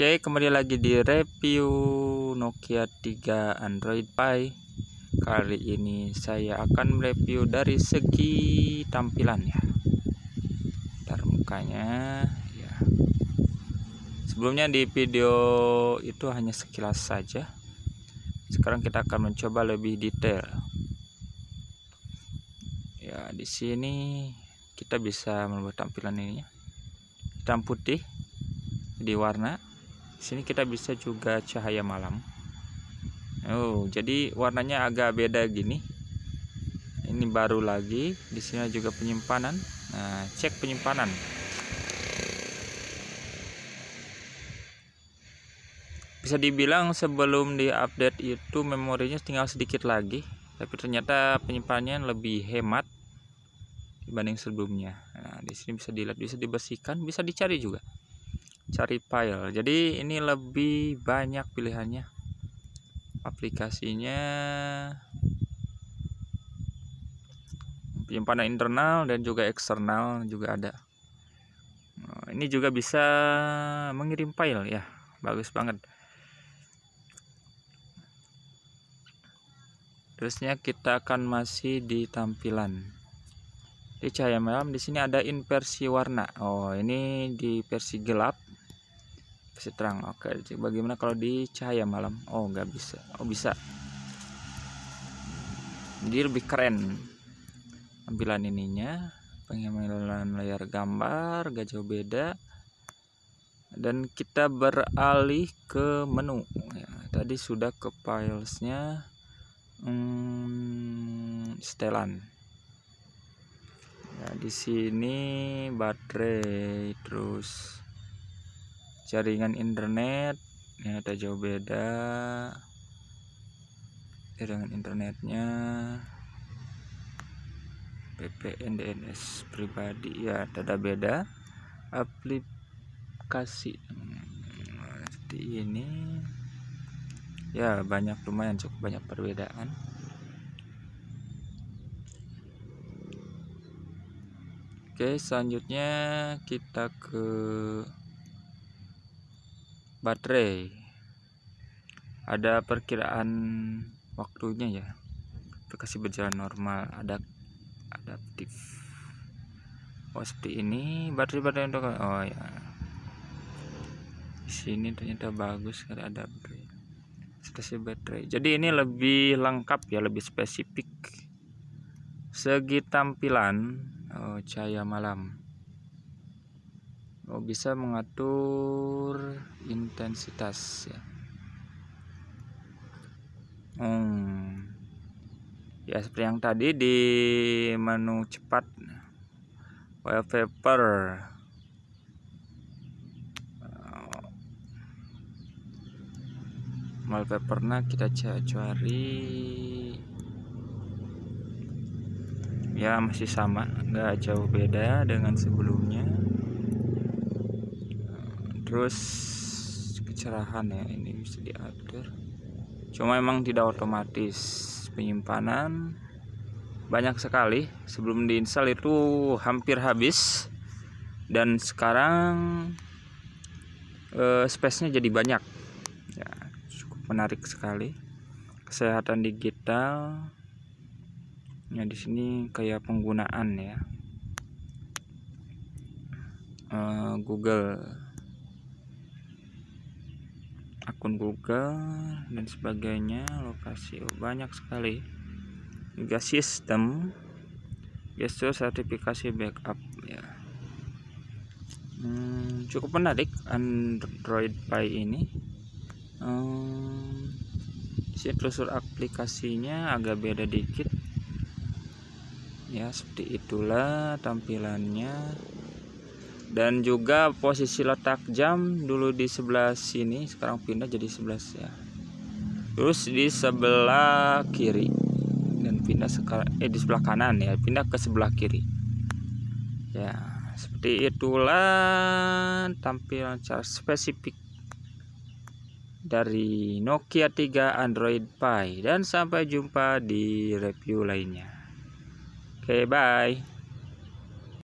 Oke, kembali lagi di review Nokia 3 Android Pie. Kali ini saya akan mereview dari segi tampilan ya. Dari mukanya ya. Sebelumnya di video itu hanya sekilas saja. Sekarang kita akan mencoba lebih detail. Ya, di sini kita bisa membuat tampilan ini hitam putih di warna sini kita bisa juga cahaya malam oh jadi warnanya agak beda gini ini baru lagi di sini juga penyimpanan nah cek penyimpanan bisa dibilang sebelum diupdate itu memorinya tinggal sedikit lagi tapi ternyata penyimpanannya lebih hemat dibanding sebelumnya nah di sini bisa dilihat bisa dibersihkan bisa dicari juga cari file jadi ini lebih banyak pilihannya aplikasinya penyimpanan internal dan juga eksternal juga ada nah, ini juga bisa mengirim file ya bagus banget terusnya kita akan masih di tampilan di cahaya malam di sini ada inversi warna oh ini di versi gelap kasih terang oke bagaimana kalau di cahaya malam oh nggak bisa oh bisa jadi lebih keren tampilan ininya pengambilan layar gambar gak jauh beda dan kita beralih ke menu ya, tadi sudah ke filesnya hmm, setelan ya, di sini baterai terus jaringan internet ini ada jauh beda jaringan internetnya PPN DNS pribadi ya ada beda aplikasi seperti hmm, ini ya banyak lumayan cukup banyak perbedaan Oke, selanjutnya kita ke baterai ada perkiraan waktunya ya aplikasi berjalan normal ada adaptif oh seperti ini baterai baterai untuk oh ya di sini ternyata bagus ada baterai spesies baterai jadi ini lebih lengkap ya lebih spesifik segi tampilan oh, cahaya malam Oh, bisa mengatur intensitas ya hmm. ya seperti yang tadi di menu cepat wallpaper Wallpaper nah kita cari ya masih sama nggak jauh beda dengan sebelumnya terus kecerahan ya ini bisa diatur cuma emang tidak otomatis penyimpanan banyak sekali sebelum diinstal itu hampir habis dan sekarang eh, space-nya jadi banyak ya cukup menarik sekali kesehatan digital ya di sini kayak penggunaan ya eh, Google akun Google dan sebagainya lokasi oh, banyak sekali juga sistem gesture sertifikasi backup ya hmm, cukup menarik Android Pie ini hmm, situsur aplikasinya agak beda dikit ya seperti itulah tampilannya dan juga posisi letak jam dulu di sebelah sini sekarang pindah jadi sebelah ya terus di sebelah kiri dan pindah sekarang eh di sebelah kanan ya pindah ke sebelah kiri ya seperti itulah tampilan secara spesifik dari Nokia 3 Android Pie dan sampai jumpa di review lainnya oke okay, bye